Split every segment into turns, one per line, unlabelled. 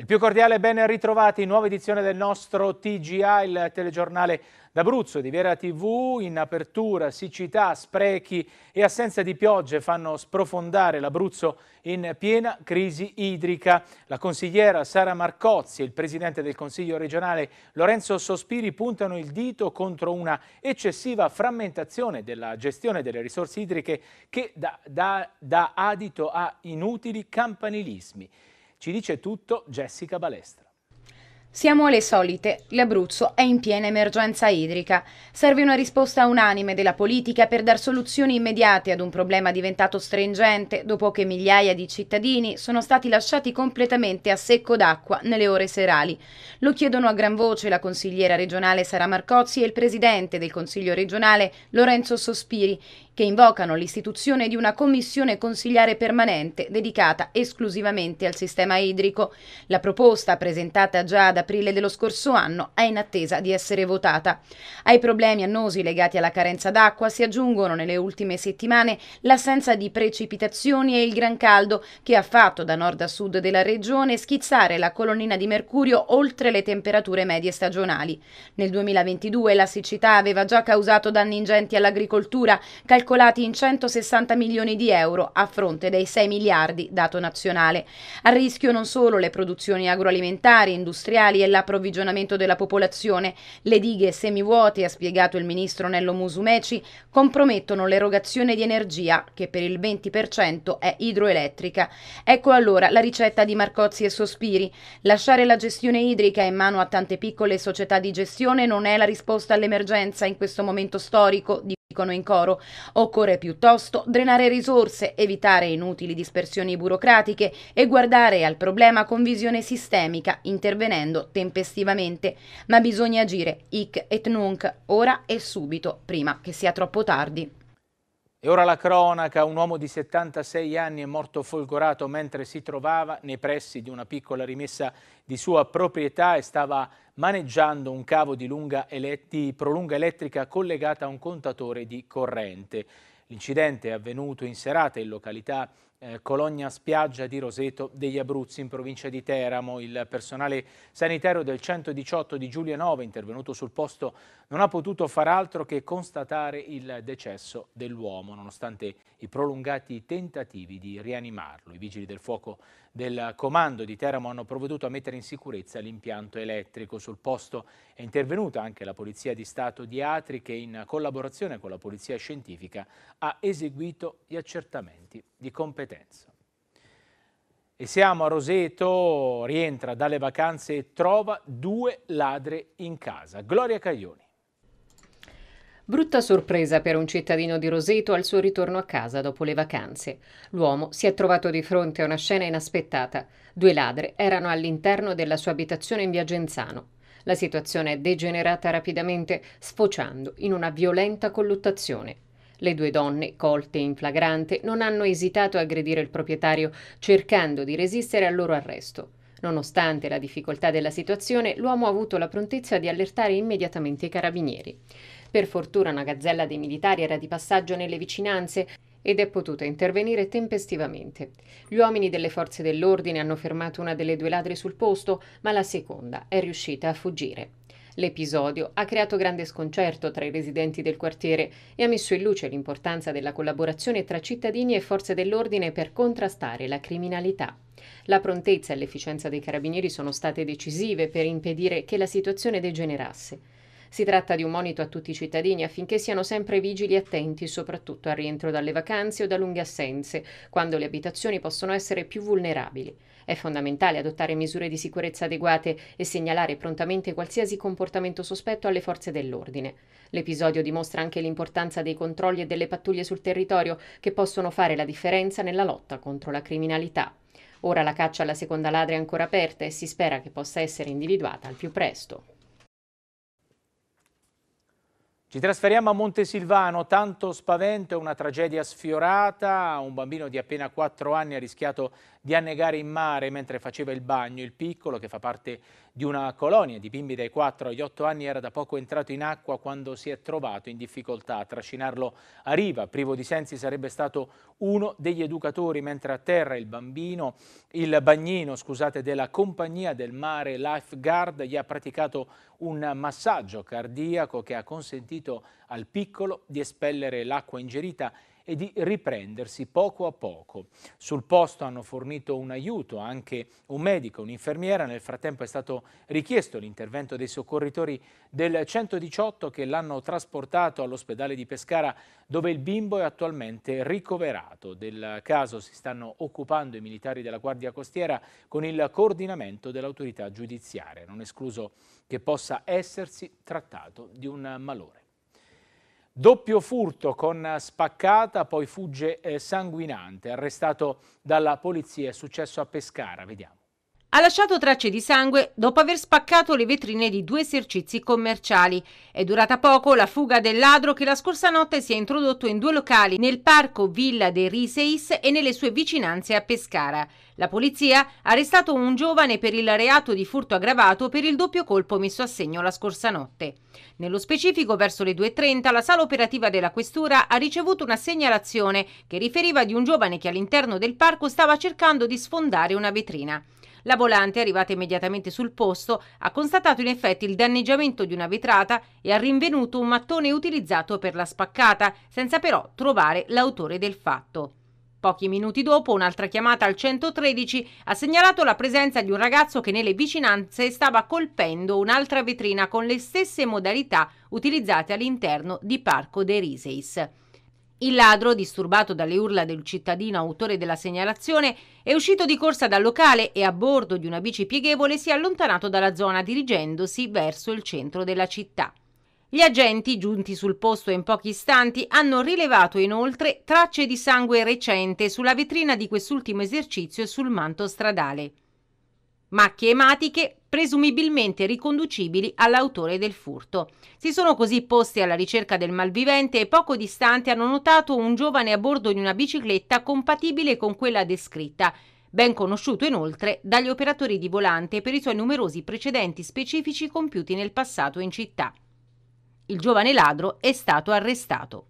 Il più cordiale ben ritrovati, nuova edizione del nostro TGA, il telegiornale d'Abruzzo di Vera TV. In apertura siccità, sprechi e assenza di piogge fanno sprofondare l'Abruzzo in piena crisi idrica. La consigliera Sara Marcozzi e il presidente del Consiglio regionale Lorenzo Sospiri puntano il dito contro una eccessiva frammentazione della gestione delle risorse idriche che dà, dà adito a inutili campanilismi. Ci dice tutto Jessica Balestra.
Siamo alle solite. L'Abruzzo è in piena emergenza idrica. Serve una risposta unanime della politica per dar soluzioni immediate ad un problema diventato stringente dopo che migliaia di cittadini sono stati lasciati completamente a secco d'acqua nelle ore serali. Lo chiedono a gran voce la consigliera regionale Sara Marcozzi e il presidente del Consiglio regionale Lorenzo Sospiri che invocano l'istituzione di una commissione consigliare permanente dedicata esclusivamente al sistema idrico. La proposta, presentata già ad aprile dello scorso anno, è in attesa di essere votata. Ai problemi annosi legati alla carenza d'acqua si aggiungono nelle ultime settimane l'assenza di precipitazioni e il gran caldo che ha fatto da nord a sud della regione schizzare la colonnina di mercurio oltre le temperature medie stagionali. Nel 2022 la siccità aveva già causato danni ingenti all'agricoltura, calcolati in 160 milioni di euro a fronte dei 6 miliardi dato nazionale. A rischio non solo le produzioni agroalimentari, industriali e l'approvvigionamento della popolazione, le dighe semivuote, ha spiegato il ministro Nello Musumeci, compromettono l'erogazione di energia che per il 20% è idroelettrica. Ecco allora la ricetta di Marcozzi e Sospiri. Lasciare la gestione idrica in mano a tante piccole società di gestione non è la risposta all'emergenza in questo momento storico Di dicono in coro. Occorre piuttosto drenare risorse, evitare inutili dispersioni burocratiche e guardare al problema con visione sistemica, intervenendo tempestivamente. Ma bisogna agire hic et nunc, ora e subito, prima che sia troppo tardi.
E ora la cronaca, un uomo di 76 anni è morto folgorato mentre si trovava nei pressi di una piccola rimessa di sua proprietà e stava maneggiando un cavo di, ele di prolunga elettrica collegata a un contatore di corrente. L'incidente è avvenuto in serata in località eh, Cologna Spiaggia di Roseto degli Abruzzi in provincia di Teramo. Il personale sanitario del 118 di Giulia 9 intervenuto sul posto non ha potuto far altro che constatare il decesso dell'uomo nonostante i prolungati tentativi di rianimarlo. I vigili del fuoco del comando di Teramo hanno provveduto a mettere in sicurezza l'impianto elettrico. Sul posto è intervenuta anche la Polizia di Stato di Atri che in collaborazione con la Polizia Scientifica ha eseguito gli accertamenti di competenza competenza. E siamo a Roseto, rientra dalle vacanze e trova due ladre in casa. Gloria Caglioni.
Brutta sorpresa per un cittadino di Roseto al suo ritorno a casa dopo le vacanze. L'uomo si è trovato di fronte a una scena inaspettata. Due ladre erano all'interno della sua abitazione in via Genzano. La situazione è degenerata rapidamente, sfociando in una violenta colluttazione. Le due donne, colte in flagrante, non hanno esitato a aggredire il proprietario, cercando di resistere al loro arresto. Nonostante la difficoltà della situazione, l'uomo ha avuto la prontezza di allertare immediatamente i carabinieri. Per fortuna una gazzella dei militari era di passaggio nelle vicinanze ed è potuta intervenire tempestivamente. Gli uomini delle forze dell'ordine hanno fermato una delle due ladre sul posto, ma la seconda è riuscita a fuggire. L'episodio ha creato grande sconcerto tra i residenti del quartiere e ha messo in luce l'importanza della collaborazione tra cittadini e forze dell'ordine per contrastare la criminalità. La prontezza e l'efficienza dei carabinieri sono state decisive per impedire che la situazione degenerasse. Si tratta di un monito a tutti i cittadini affinché siano sempre vigili e attenti, soprattutto al rientro dalle vacanze o da lunghe assenze, quando le abitazioni possono essere più vulnerabili. È fondamentale adottare misure di sicurezza adeguate e segnalare prontamente qualsiasi comportamento sospetto alle forze dell'ordine. L'episodio dimostra anche l'importanza dei controlli e delle pattuglie sul territorio che possono fare la differenza nella lotta contro la criminalità. Ora la caccia alla seconda ladra è ancora aperta e si spera che possa essere individuata al più presto.
Ci trasferiamo a Montesilvano, tanto spavento, una tragedia sfiorata, un bambino di appena 4 anni ha rischiato di annegare in mare mentre faceva il bagno. Il piccolo, che fa parte di una colonia di bimbi dai 4 agli 8 anni, era da poco entrato in acqua quando si è trovato in difficoltà. A trascinarlo a riva, privo di sensi, sarebbe stato uno degli educatori, mentre a terra il bambino, il bagnino, scusate, della compagnia del mare Lifeguard gli ha praticato un massaggio cardiaco che ha consentito al piccolo di espellere l'acqua ingerita e di riprendersi poco a poco. Sul posto hanno fornito un aiuto anche un medico, un'infermiera, nel frattempo è stato richiesto l'intervento dei soccorritori del 118 che l'hanno trasportato all'ospedale di Pescara dove il bimbo è attualmente ricoverato. Del caso si stanno occupando i militari della Guardia Costiera con il coordinamento dell'autorità giudiziaria, non escluso che possa essersi trattato di un malore. Doppio furto con spaccata, poi fugge eh, sanguinante, arrestato dalla polizia, è successo a Pescara, vediamo. Ha lasciato tracce
di sangue dopo aver spaccato le vetrine di due esercizi commerciali. È durata poco la fuga del ladro che la scorsa notte si è introdotto in due locali nel parco Villa dei Riseis e nelle sue vicinanze a Pescara. La polizia ha arrestato un giovane per il reato di furto aggravato per il doppio colpo messo a segno la scorsa notte. Nello specifico, verso le 2.30, la sala operativa della questura ha ricevuto una segnalazione che riferiva di un giovane che all'interno del parco stava cercando di sfondare una vetrina. La volante, arrivata immediatamente sul posto, ha constatato in effetti il danneggiamento di una vetrata e ha rinvenuto un mattone utilizzato per la spaccata, senza però trovare l'autore del fatto. Pochi minuti dopo, un'altra chiamata al 113 ha segnalato la presenza di un ragazzo che nelle vicinanze stava colpendo un'altra vetrina con le stesse modalità utilizzate all'interno di Parco de Riseis. Il ladro, disturbato dalle urla del cittadino autore della segnalazione, è uscito di corsa dal locale e a bordo di una bici pieghevole si è allontanato dalla zona dirigendosi verso il centro della città. Gli agenti, giunti sul posto in pochi istanti, hanno rilevato inoltre tracce di sangue recente sulla vetrina di quest'ultimo esercizio e sul manto stradale macchie ematiche presumibilmente riconducibili all'autore del furto. Si sono così posti alla ricerca del malvivente e poco distante hanno notato un giovane a bordo di una bicicletta compatibile con quella descritta, ben conosciuto inoltre dagli operatori di volante per i suoi numerosi precedenti specifici compiuti nel passato in città. Il giovane ladro è
stato arrestato.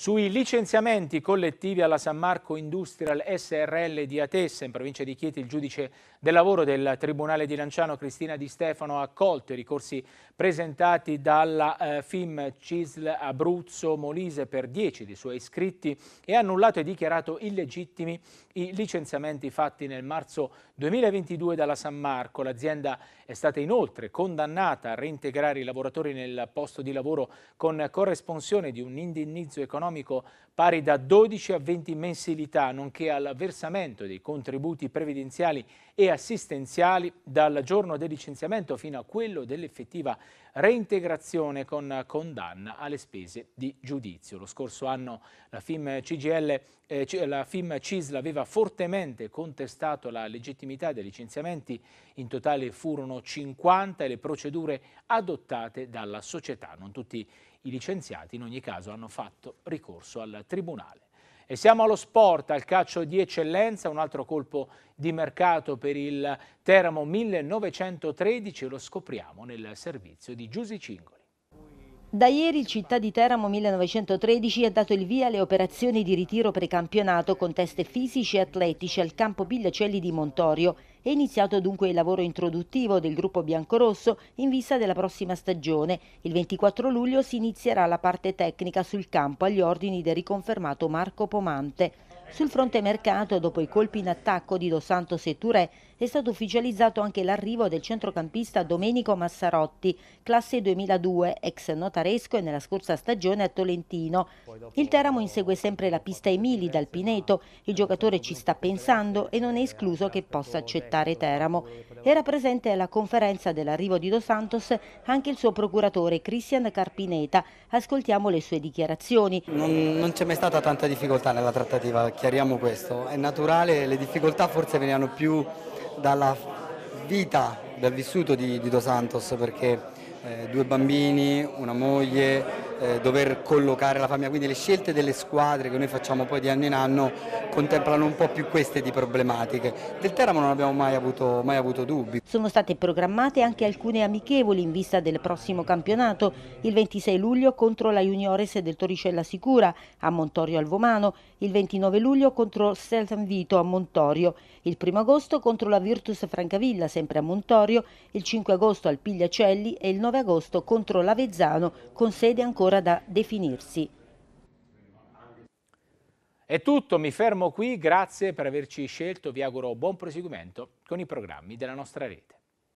Sui licenziamenti collettivi alla San Marco Industrial SRL di Atessa, in provincia di Chieti, il giudice del lavoro del Tribunale di Lanciano, Cristina Di Stefano, ha accolto i ricorsi presentati dalla eh, FIM CISL Abruzzo Molise per 10 dei suoi iscritti e ha annullato e dichiarato illegittimi i licenziamenti fatti nel marzo 2022 dalla San Marco. L'azienda è stata inoltre condannata a reintegrare i lavoratori nel posto di lavoro con corresponsione di un indennizzo economico economico pari da 12 a 20 mensilità, nonché al versamento dei contributi previdenziali e assistenziali dal giorno del licenziamento fino a quello dell'effettiva reintegrazione con condanna alle spese di giudizio. Lo scorso anno la FIM, CGL, eh, la FIM CISL aveva fortemente contestato la legittimità dei licenziamenti, in totale furono 50 e le procedure adottate dalla società. Non tutti i licenziati in ogni caso hanno fatto ricorso al Tribunale. E siamo allo sport, al calcio di eccellenza, un altro colpo di mercato per il Teramo 1913, lo scopriamo nel servizio di Giusi Cingoli.
Da ieri il Città di Teramo 1913 ha dato il via alle operazioni di ritiro precampionato con test fisici e atletici al campo Billacelli di Montorio. È iniziato dunque il lavoro introduttivo del gruppo biancorosso in vista della prossima stagione. Il 24 luglio si inizierà la parte tecnica sul campo agli ordini del riconfermato Marco Pomante. Sul fronte mercato, dopo i colpi in attacco di Dos Santos e Touré, è stato ufficializzato anche l'arrivo del centrocampista Domenico Massarotti, classe 2002, ex notaresco e nella scorsa stagione a Tolentino. Il Teramo insegue sempre la pista Emili dal Pineto, il giocatore ci sta pensando e non è escluso che possa accettare Teramo. Era presente alla conferenza dell'arrivo di Dos Santos anche il suo procuratore Cristian Carpineta. Ascoltiamo le sue dichiarazioni. Non, non c'è mai stata tanta difficoltà nella trattativa, chiariamo questo. È naturale, le difficoltà forse venivano più dalla vita, dal vissuto di, di Dos Santos perché eh, due bambini, una moglie, eh, dover collocare la famiglia, quindi le scelte delle squadre che noi facciamo poi di anno in anno contemplano un po' più queste di problematiche. Del Teramo non abbiamo mai avuto, mai avuto dubbi. Sono state programmate anche alcune amichevoli in vista del prossimo campionato, il 26 luglio contro la Juniores del Torricella Sicura a Montorio Alvomano, il 29 luglio contro Seltan Vito a Montorio, il 1 agosto contro la Virtus Francavilla sempre a Montorio, il 5 agosto al Pigliacelli e il 9 agosto contro l'Avezzano con sede ancora ancora da definirsi.
È tutto, mi fermo qui, grazie per averci scelto, vi auguro buon proseguimento con i programmi della nostra rete.